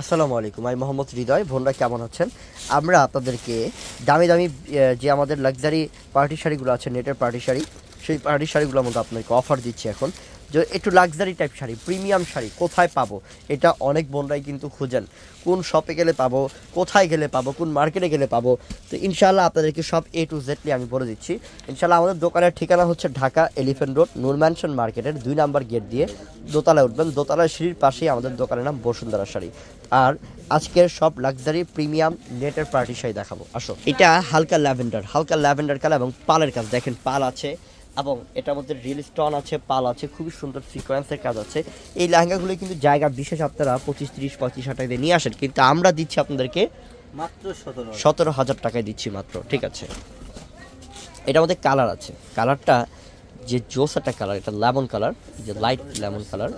আসসালামু আলাইকুম আমি মোহাম্মদ হৃদয় বোনরা কেমন আছেন আমরা আপনাদেরকে দামি দামি যে আমাদের লাক্সারি পার্টি শাড়িগুলো আছে নেটের পার্টি শাড়ি সেই পার্টি শাড়িগুলোর মধ্যে আপনাদেরকে অফার দিচ্ছি এখন যে একটু luxury type sari premium sari কোথায় পাবো এটা অনেক বোনরাই কিন্তু খুঁজেন কোন শপে গেলে পাবো কোথায় গেলে পাবো কোন মার্কেটে গেলে পাবো তো ইনশাল্লাহ আপনাদেরকে সব এ টু জেডলি আমি বলে দিচ্ছি ইনশাল্লাহ আমাদের দোকানের ঠিকানা হচ্ছে ঢাকা এলিফেন্ট রোড নুরম্যানশন মার্কেটের দুই নাম্বার গেট দিয়ে দোতলায় উঠবেন দোতলার সিঁড়ির পাশেই আমাদের দোকানের নাম বসুন্ধরা শাড়ি আর আজকের সব লাক্সারি প্রিমিয়াম নেটের পার্টি শাড়ি দেখাবো আসো এটা হালকা ল্যাভেন্ডার হালকা ল্যাভেন্ডার কালার এবং পালের কাজ দেখেন পাল আছে এবং এটার মধ্যে রিল স্টোন আছে পাল আছে খুবই সুন্দর সিকোয়েন্সের কাজ আছে এই লেহেঙ্গাগুলো কিন্তু জায়গা বিশেষ আপনারা পঁচিশ তিরিশ পঁয়ত্রিশ হাজার দিয়ে নিয়ে আসেন কিন্তু আমরা দিচ্ছি আপনাদেরকে মাত্র সতেরো সতেরো হাজার টাকায় দিচ্ছি মাত্র ঠিক আছে এটার মধ্যে কালার আছে কালারটা যে জোস একটা কালার এটা লেমন কালার যে লাইট লেমন কালার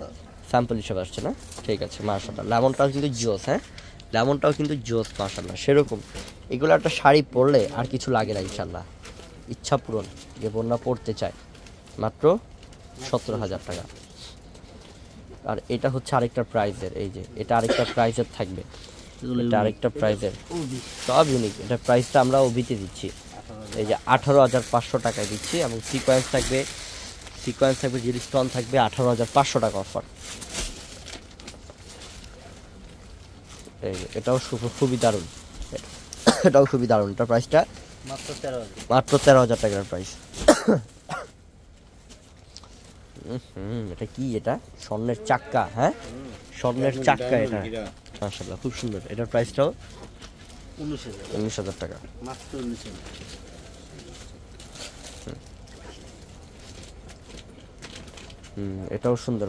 স্যাম্পল হিসেবে আসছে না ঠিক আছে মার্শাল্লাহ লেমনটাও কিন্তু জোস হ্যাঁ লেমনটাও কিন্তু জোস মার্শাল্লাহ সেরকম এগুলো একটা শাড়ি পরলে আর কিছু লাগে না ইনশাল্লাহ ইচ্ছা পূরণ যে বন্যা পড়তে চায় মাত্র সতেরো হাজার টাকা আর এটা হচ্ছে আরেকটা প্রাইজের এই যে এটা আরেকটা প্রাইজের থাকবে এটা আরেকটা প্রাইজের সব ইউনিক এটা প্রাইসটা আমরা ওবিতে দিচ্ছি এই যে আঠারো হাজার পাঁচশো টাকায় দিচ্ছি এবং সিকোয়েন্স থাকবে সিকোয়েন্স থাকবে জিরি স্টোন থাকবে আঠারো হাজার পাঁচশো টাকা অফার এটাও খুবই দারুণ এটাও খুবই দারুণ এটা প্রাইসটা মাত্র তেরো হাজার টাকার প্রাইস এটা কি এটা স্বর্ণের চাক্কা হ্যাঁ স্বর্ণের চাক্কা এটা মাসাল্লাহ খুব সুন্দর এটার প্রাইসটাও উনিশ হাজার টাকা হুম এটাও সুন্দর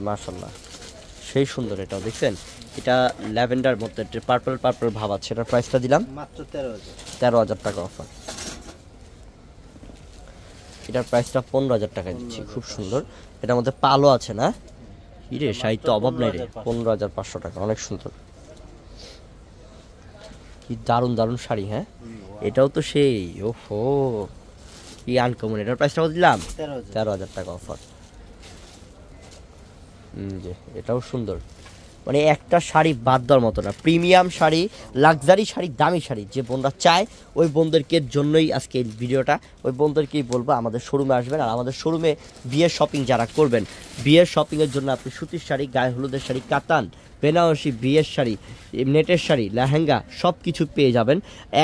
সেই সুন্দর এটাও দেখছেন এটা ল্যাভেন্ডার মধ্যে পার্পল পার্পল ভাব আছে এটার প্রাইসটা দিলাম মাত্র তেরো হাজার তেরো হাজার টাকা অফার এটার প্রাইসটা পনেরো হাজার টাকা দিচ্ছি খুব সুন্দর এটার মধ্যে পালো আছে না ইরে সাহিত্য অভাব নাই রে পনেরো হাজার পাঁচশো টাকা অনেক সুন্দর কি দারুণ দারুণ শাড়ি হ্যাঁ এটাও তো সেই ওহো কি আনকমন এটার প্রাইসটা কত দিলাম তেরো হাজার টাকা অফার এটাও সুন্দর মানে একটা শাড়ি বাদ দেওয়ার মতো না প্রিমিয়াম শাড়ি লাক্সারি শাড়ি দামি শাড়ি যে বোনরা চায় ওই বোনদেরকে জন্যই আজকে এই ভিডিওটা ওই বোনদেরকেই বলবো আমাদের শোরুমে আসবেন আর আমাদের শোরুমে বিয়ের শপিং যারা করবেন বিয়ের শপিংয়ের জন্য আপনি সুতির শাড়ি গায়ে হলুদের শাড়ি কাতান বেনারসি বিয়ের শাড়ি নেটের শাড়ি লেহেঙ্গা সব কিছু পেয়ে যাবেন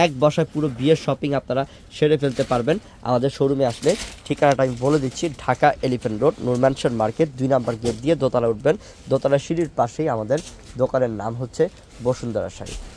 এক বসায় পুরো বিয়ের শপিং আপনারা সেরে ফেলতে পারবেন আমাদের শোরুমে আসলে ঠিকানাটা আমি বলে দিচ্ছি Dhaka elephant road Noor Mansion market দুই নাম্বার গেট দিয়ে দোতলা উঠবেন দোতলা সিঁড়ির পাশেই আমাদের দোকানের নাম হচ্ছে বসুন্ধরা শাড়ি